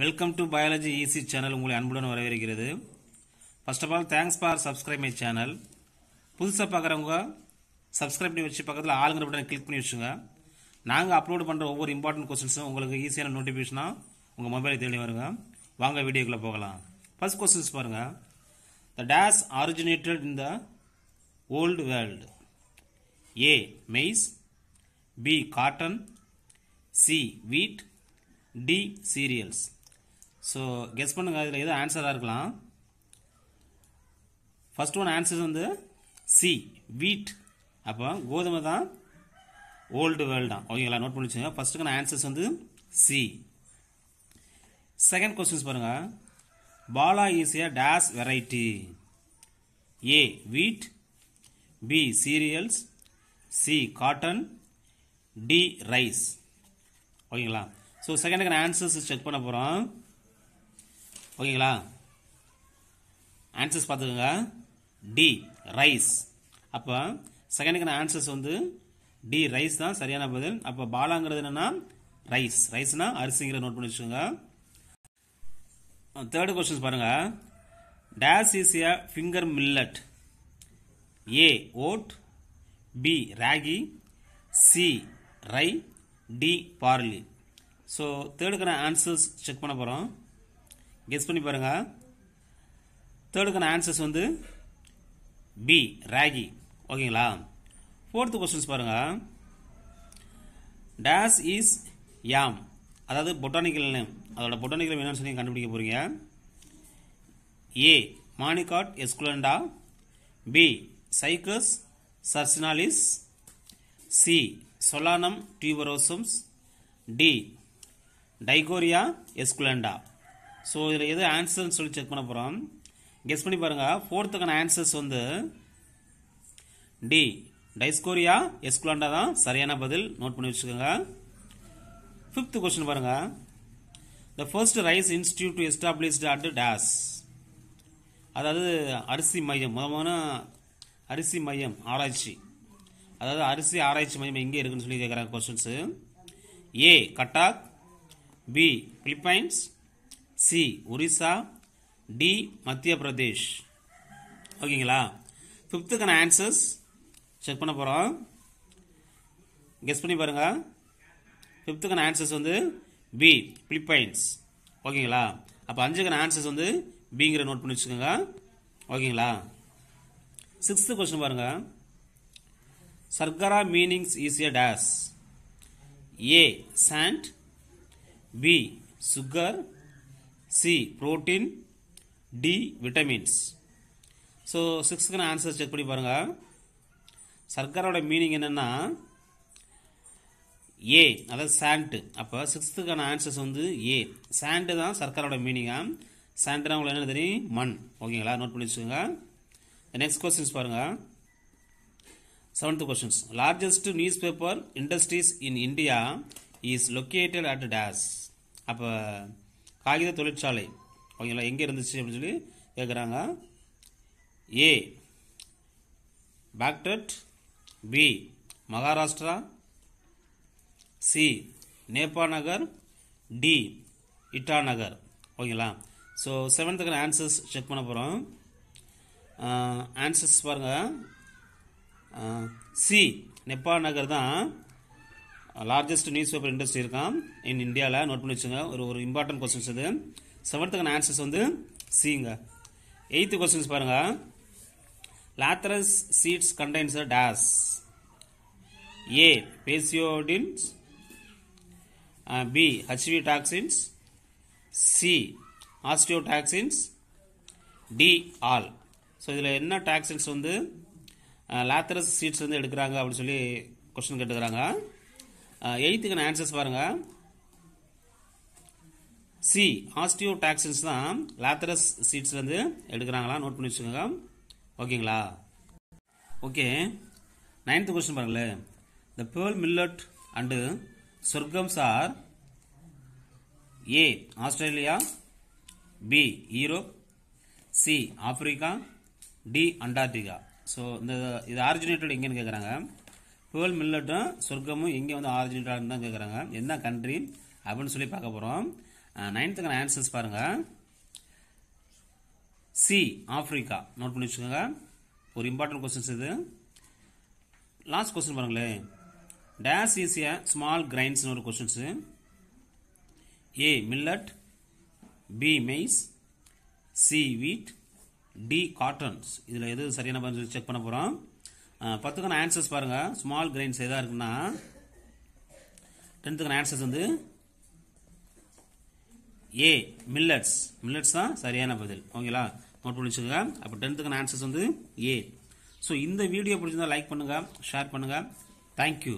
welcome to biology easy channel உங்களை அன்புடன் வரவேற்கிறது first of all thanks for subscribe my channel புதுசாக பார்க்குறவங்க சப்ஸ்கிரைப் பண்ணி வச்சு பக்கத்தில் ஆளுங்கிற பட்டன் கிளிக் பண்ணி வச்சுங்க நாங்கள் அப்லோடு பண்ணுற ஒவ்வொரு இம்பார்ட்டன்ட் கொஸ்டின்ஸும் உங்களுக்கு ஈஸியான நோட்டிஃபிகேஷனாக உங்கள் மொபைலை தேடி வருங்க வாங்க வீடியோக்குள்ளே போகலாம் ஃபர்ஸ்ட் கொஸ்டின்ஸ் பாருங்கள் the dash originated in the old world A maize B cotton C wheat D cereals so guess பண்ணுங்க இதில் எது ஆன்சராக இருக்கலாம் ஃபஸ்ட் ஒன் ஆன்சர் வந்து சி வீட் அப்போ கோதுமை தான் ஓல்டு வேர்ல்டு தான் ஓகேங்களா நோட் பண்ணி வச்சுங்க ஃபஸ்ட்டுக்கான ஆன்சர்ஸ் வந்து சி செகண்ட் கொஸ்டின்ஸ் பாருங்கள் Pala is a dash variety A wheat B cereals C cotton D rice ஓகேங்களா ஸோ செகண்டுக்கான ஆன்சர்ஸ் செக் பண்ண போகிறோம் ஓகேங்களா ஆன்சர்ஸ் பார்த்துக்கோங்க டி ரைஸ் அப்போ செகண்டுக்கான ஆன்சர்ஸ் வந்து டி ரைஸ் தான் சரியான பதில் அப்போ பாலாங்கிறது என்னென்னா ரைஸ் ரைஸ்னா அரிசிங்கிற நோட் பண்ணி வச்சுக்கோங்க தேர்டு கொஸ்டின் பாருங்கள் dash is a finger millet A oat B ragi C rye D barley so தேர்டுக்கான ஆன்சர்ஸ் செக் பண்ண போகிறோம் கெஸ் பண்ணி பாருங்கள் தேர்டுக்கான ஆன்சர்ஸ் வந்து பி ராகி ஓகேங்களா ஃபோர்த்து கொஸ்டின்ஸ் பாருங்கள் டேஸ் இஸ் யாம் அதாவது பொட்டானிக்கல் நேம் அதோட பொட்டானிக்கல் என்னன்னு சொல்லி கண்டுபிடிக்க போகிறீங்க A Manihot esculenta B Cycas circinalis C Solanum tuberosums D Dioscorea esculenta so இதில் எது ஆன்சர்னு சொல்லி செக் பண்ண போகிறோம் கெஸ் பண்ணி பாருங்கள் ஃபோர்த்துக்கான ஆன்சர்ஸ் வந்து டி டைஸ்கோரியா எஸ்குலாண்டா தான் சரியான பதில் நோட் பண்ணி வச்சுக்கோங்க ஃபிஃப்த் கொஸ்டின் பாருங்கள் the first rice institute to established at dash அதாவது அரிசி மையம் முதமான அரிசி மையம் ஆராய்ச்சி அதாவது அரிசி ஆராய்ச்சி மையம் எங்கே இருக்குன்னு சொல்லி கேட்குறாங்க questions A Cuttack B Philippines C Orissa D Madhya Pradesh ஓகேங்களா ஃபிஃப்த்துக்கான ஆன்சர்ஸ் செக் பண்ண போகிறோம் கெஸ் பண்ணி பாருங்கள் ஃபிஃப்த்துக்கான ஆன்சர்ஸ் வந்து பி பிலிப்பைன்ஸ் ஓகேங்களா அப்போ அஞ்சுக்கான ஆன்சர்ஸ் வந்து பிங்கிற நோட் பண்ணி வச்சுக்கோங்க ஓகேங்களா சிக்ஸ்த்து கொஸ்டின் பாருங்கள் சர்க்கரா meanings is a dash A sand B sugar C protein D vitamins so சிக்ஸ்க்கான ஆன்சர் செக் பண்ணி பாருங்கள் சர்க்கரோட மீனிங் என்னென்னா ஏ அதாவது சாண்ட்டு அப்போ சிக்ஸ்த்துக்கான ஆன்சர்ஸ் வந்து ஏ சாண்டு தான் சர்க்கரோட மீனிங்கா சாண்டுனா உங்களுக்கு என்ன தெரியும் மண் ஓகேங்களா நோட் பண்ணி வச்சுக்கோங்க நெக்ஸ்ட் கொஸ்டின்ஸ் பாருங்கள் seventh questions largest newspaper industries in India is located at dash அப்போ காகித தொழிற்சாலை ஓகேங்களா எங்கே இருந்துச்சு அப்படின்னு சொல்லி கேட்குறாங்க ஏ பேக்டட் B Maharashtra C Nepanagar D Itanagar ஓகேங்களா ஸோ செவன்த்துக்கான ஆன்சர்ஸ் செக் பண்ண போகிறோம் ஆன்சர்ஸ் பாருங்கள் சி நெப்பா நகர் தான் லார்ஜஸ்ட் நியூஸ் பேப்பர் இண்டஸ்ட்ரி இருக்கான் இன் இந்தியாவில் நோட் பண்ணி வச்சுங்க ஒரு ஒரு இம்பார்ட்டன்ட் கொஸ்டின்ஸ் இது செவன்த்துக்கான ஆன்சர்ஸ் வந்து சிங்க எயித்து கொஸ்டின்ஸ் பாருங்க Lathyrus seeds contains dash A phasiodins B ஹச்வி toxins C osteo osteotoxins D all so இதில் என்ன டாக்ஸின்ஸ் வந்து லாத்தரஸ் uh, சீட்ஸ் வந்து எடுக்கிறாங்க அப்படின்னு சொல்லி கொஸ்டின் கேட்டுக்கிறாங்க எயித்துக்கான ஆன்சர்ஸ் பாருங்கள் சி ஆஸ்டியோ டாக்ஸின்ஸ் தான் லேத்தரஸ் சீட்ஸ்லேருந்து எடுக்கிறாங்களா நோட் பண்ணி வச்சுக்கோங்க ஓகேங்களா ஓகே நைன்த்து கொஸ்டின் பாருங்களேன் the pearl millet and sorghums are A Australia B Europe C Africa D Antarctica so இந்த இது ஆரிஜினேட்டட் எங்கேன்னு கேட்குறாங்க புகழ் மில்லட்டும் சொர்க்கமும் எங்கே வந்து ஆரிஜினாக தான் கேட்குறாங்க என்ன கண்ட்ரி அப்படின்னு சொல்லி பார்க்க போகிறோம் நைன்த்துக்கான ஆன்சர்ஸ் பாருங்கள் சி ஆப்ரிக்கா நோட் பண்ணி வச்சுக்கோங்க ஒரு இம்பார்ட்டன்ட் கொஸ்டின்ஸ் இது லாஸ்ட் கொஸ்டின் பாருங்களேன் டேஸ் இஸ் ஸ்மால் கிரைன்ஸ்னு ஒரு questions A millet B maize C wheat D cottons இதில் எது சரியான பதில் செக் பண்ண போகிறோம் பத்துக்கான ஆன்சர்ஸ் பாருங்கள் ஸ்மால் கிரைன்ஸ் எதாக இருக்குன்னா டென்த்துக்கான ஆன்சர்ஸ் வந்து ஏ மில்லட்ஸ் மில்லட்ஸ் தான் சரியான பதில் ஓகேங்களா நோட் பண்ணிச்சுங்க அப்போ டென்த்துக்கான ஆன்சர்ஸ் வந்து ஏ ஸோ இந்த வீடியோ பிடிச்சிருந்தா லைக் பண்ணுங்கள் ஷேர் பண்ணுங்கள் தேங்க்யூ